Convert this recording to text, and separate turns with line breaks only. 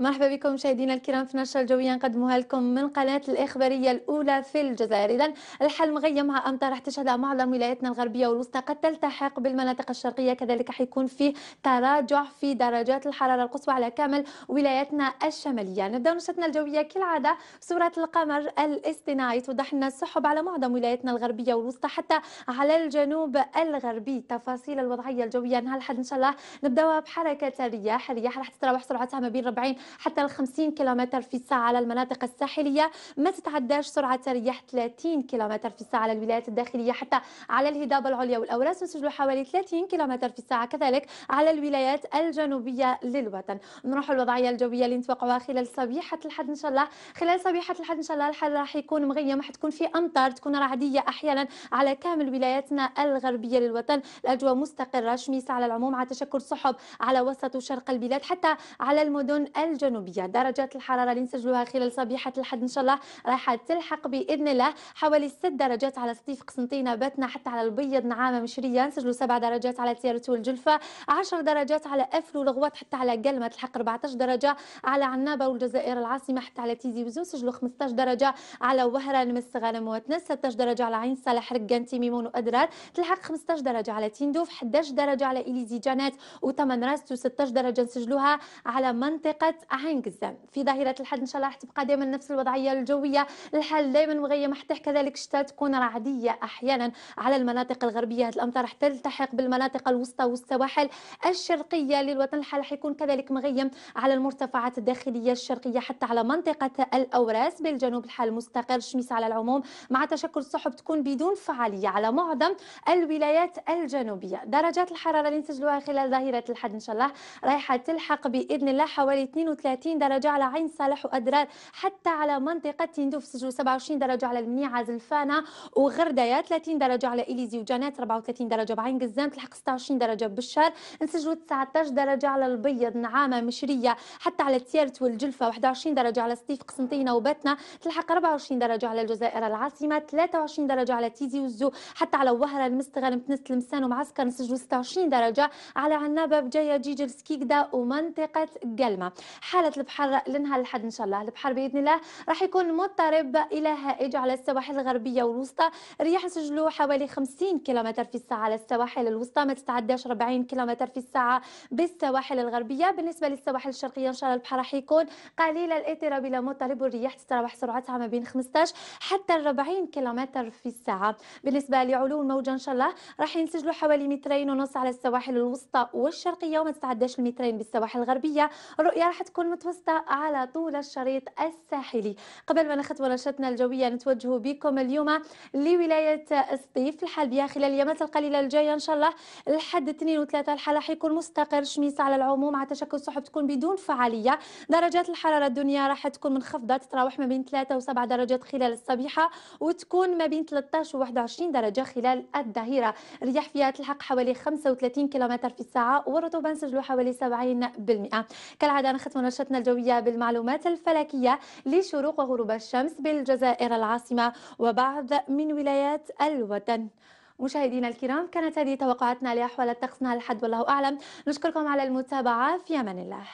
مرحبا بكم مشاهدينا الكرام في نشرة الجوية نقدمها لكم من قناة الإخبارية الأولى في الجزائر إذا الحل مغيم مع أمطار راح تشهدها معظم ولاياتنا الغربية والوسطى قد تلتحق بالمناطق الشرقية كذلك حيكون في تراجع في درجات الحرارة القصوى على كامل ولاياتنا الشمالية نبدأ نشرتنا الجوية كالعادة بصورة القمر الاصطناعي توضح لنا السحب على معظم ولاياتنا الغربية والوسطى حتى على الجنوب الغربي تفاصيل الوضعية الجوية نهار الأحد إن شاء الله نبدأها بحركة الرياح الرياح راح تتراوح سرعتها ما بين 40 حتى ال 50 كم في الساعة على المناطق الساحلية ما تتعداش سرعة الرياح 30 كم في الساعة على الولايات الداخلية حتى على الهضاب العليا والأوراس نسجل حوالي 30 كم في الساعة كذلك على الولايات الجنوبية للوطن نروح الوضعية الجوية اللي نتوقعوها خلال صبيحة الحد إن شاء الله خلال صبيحة الحد إن شاء الله الحال راح يكون مغيم راح تكون في أمطار تكون رعدية أحيانا على كامل ولاياتنا الغربية للوطن الأجواء مستقرة شميسة على العموم على تشكل سحب على وسط وشرق البلاد حتى على المدن الجنوبية الجنوبيه درجات الحراره اللي نسجلوها خلال صبيحه الحد ان شاء الله راح تلحق باذن الله حوالي 6 درجات على سطيف قسنطينه باتنا حتى على البيض نعامه مشريه نسجلوا 7 درجات على تيرتو والجلفه 10 درجات على افل ولغوات حتى على قلمه تلحق 14 درجه على عنابه والجزائر العاصمه حتى على تيزي وزو سجلوا 15 درجه على وهران مستغانم وتنس 16 درجه على عين صالح رقان تيميمون وادرار تلحق 15 درجه على تندوف 11 درجه على اليزي جانات وتمن راستو 16 درجه نسجلوها على منطقه عين قزام في ظهيره الحد ان شاء الله تبقى دائما نفس الوضعيه الجويه الحال دائما مغيم حتى كذلك الشتاء تكون رعديه احيانا على المناطق الغربيه هذه الامطار راح تلتحق بالمناطق الوسطى والسواحل الشرقيه للوطن الحال راح يكون كذلك مغيم على المرتفعات الداخليه الشرقيه حتى على منطقه الاوراس بالجنوب الحال مستقر شميس على العموم مع تشكل السحب تكون بدون فعاليه على معظم الولايات الجنوبيه درجات الحراره اللي نسجلوها خلال ظهيره الحد ان شاء الله رايحه تلحق باذن الله حوالي 22 32 درجة على عين صالح وأدرار حتى على منطقة تندوف سجلوا 27 درجة على المنيعة زلفانة وغردية 30 درجة على إليزي وجانات 34 درجة بعين قزام تلحق 26 درجة بالشهر نسجلوا 19 درجة على البيض نعامة مشرية حتى على تيارت والجلفة 21 درجة على سطيف قسنطينة وباتنا تلحق 24 درجة على الجزائر العاصمة 23 درجة على تيزي وزو حتى على وهرة المستغل متنس لمسان ومعسكر نسجلوا 26 درجة على عنابة بجاية جيجل سكيكدا ومنطقة قلمة حاله البحر لنهار الاحد ان شاء الله البحر باذن الله راح يكون مضطرب الى هائج على السواحل الغربيه والوسطى رياح سجلوا حوالي 50 كم في الساعه على السواحل الوسطى ما تتعداش 40 كم في الساعه بالسواحل الغربيه بالنسبه للسواحل الشرقيه ان شاء الله البحر راح يكون قليل الاضطراب الى مضطرب والرياح تتراوح سرعتها ما بين 15 حتى 40 كم في الساعه بالنسبه لعلو الموجه ان شاء الله راح ينسجلوا حوالي مترين ونص على السواحل الوسطى والشرقيه وما تتعداش المترين بالسواحل الغربيه الرؤيه راح تكون متوسطة على طول الشريط الساحلي قبل ما نختم نشاطنا الجوية نتوجه بكم اليوم لولاية سطيف الحلبية خلال اليامات القليلة الجاية إن شاء الله لحد 2 و 3 الحالة حيكون مستقر شميس على العموم مع تشكل سحب تكون بدون فعالية درجات الحرارة الدنيا راح تكون منخفضة تتراوح ما بين 3 و 7 درجات خلال الصبيحة وتكون ما بين 13 و 21 درجة خلال الظهيرة الرياح فيها تلحق حوالي 35 كم في الساعة والرطوبة نسجلوا حوالي 70% كالعادة نختم نشرتنا الجوية بالمعلومات الفلكية لشروق وغروب الشمس بالجزائر العاصمة وبعض من ولايات الوطن مشاهدينا الكرام كانت هذه توقعاتنا لأحوال الطقس الحد والله أعلم نشكركم على المتابعة في أمان الله